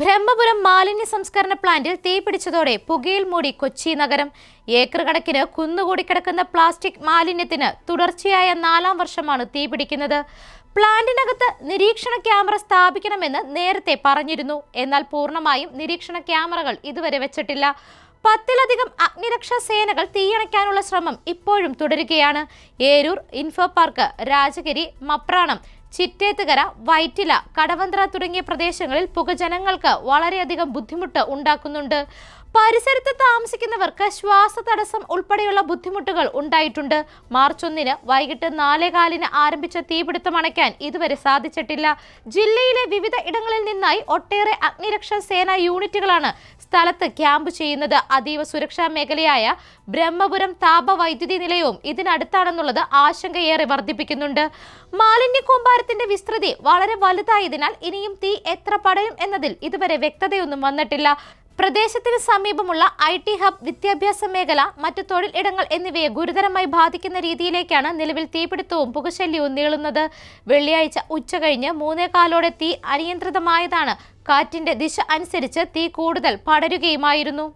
ബ്രഹ്മപുരം മാലിന്യ സംസ്കരണ പ്ലാന്റിൽ തീപിടിച്ചതോടെ പുകയിൽ മൂടി കൊച്ചി നഗരം ഏക്കർ കണക്കിന് കുന്നുകൂടിക്കിടക്കുന്ന പ്ലാസ്റ്റിക് മാലിന്യത്തിന് തുടർച്ചയായ നാലാം വർഷമാണ് തീപിടിക്കുന്നത് പ്ലാന്റിനകത്ത് നിരീക്ഷണ ക്യാമറ സ്ഥാപിക്കണമെന്ന് നേരത്തെ പറഞ്ഞിരുന്നു എന്നാൽ പൂർണ്ണമായും നിരീക്ഷണ ക്യാമറകൾ ഇതുവരെ വെച്ചിട്ടില്ല പത്തിലധികം അഗ്നിരക്ഷാ സേനകൾ തീയണയ്ക്കാനുള്ള ശ്രമം ഇപ്പോഴും തുടരുകയാണ് ഏരൂർ ഇൻഫോ പാർക്ക് രാജഗിരി മപ്രാണം ചിറ്റേത്തുകര വൈറ്റില കടവന്ത്ര തുടങ്ങിയ പ്രദേശങ്ങളിൽ പുക ജനങ്ങൾക്ക് വളരെയധികം ബുദ്ധിമുട്ട് ഉണ്ടാക്കുന്നുണ്ട് പരിസരത്ത് താമസിക്കുന്നവർക്ക് ശ്വാസ തടസ്സം ഉൾപ്പെടെയുള്ള ബുദ്ധിമുട്ടുകൾ ഉണ്ടായിട്ടുണ്ട് മാർച്ച് ഒന്നിന് വൈകിട്ട് നാലേകാലിന് ആരംഭിച്ച തീപിടുത്തം അണയ്ക്കാൻ ഇതുവരെ സാധിച്ചിട്ടില്ല ജില്ലയിലെ വിവിധ ഇടങ്ങളിൽ നിന്നായി ഒട്ടേറെ അഗ്നിരക്ഷാ സേനാ യൂണിറ്റുകളാണ് സ്ഥലത്ത് ക്യാമ്പ് ചെയ്യുന്നത് അതീവ സുരക്ഷാ മേഖലയായ ബ്രഹ്മപുരം താപവൈദ്യുതി നിലയവും ഇതിനടുത്താണെന്നുള്ളത് ആശങ്കയേറെ വർദ്ധിപ്പിക്കുന്നുണ്ട് മാലിന്യ കൂമ്പാരത്തിന്റെ വിസ്തൃതി വളരെ വലുതായതിനാൽ ഇനിയും തീ എത്ര പടയും എന്നതിൽ ഇതുവരെ വ്യക്തതയൊന്നും വന്നിട്ടില്ല പ്രദേശത്തിന് സമീപമുള്ള ഐ ടി ഹബ് വിദ്യാഭ്യാസ മേഖല മറ്റു തൊഴിൽ ഇടങ്ങൾ എന്നിവയെ ഗുരുതരമായി ബാധിക്കുന്ന രീതിയിലേക്കാണ് നിലവിൽ തീപിടുത്തവും പുകശല്യവും നീളുന്നത് വെള്ളിയാഴ്ച കഴിഞ്ഞ് മൂന്നേകാലോടെ തീ അനിയന്ത്രിതമായതാണ് കാറ്റിന്റെ ദിശ അനുസരിച്ച് തീ കൂടുതൽ പടരുകയുമായിരുന്നു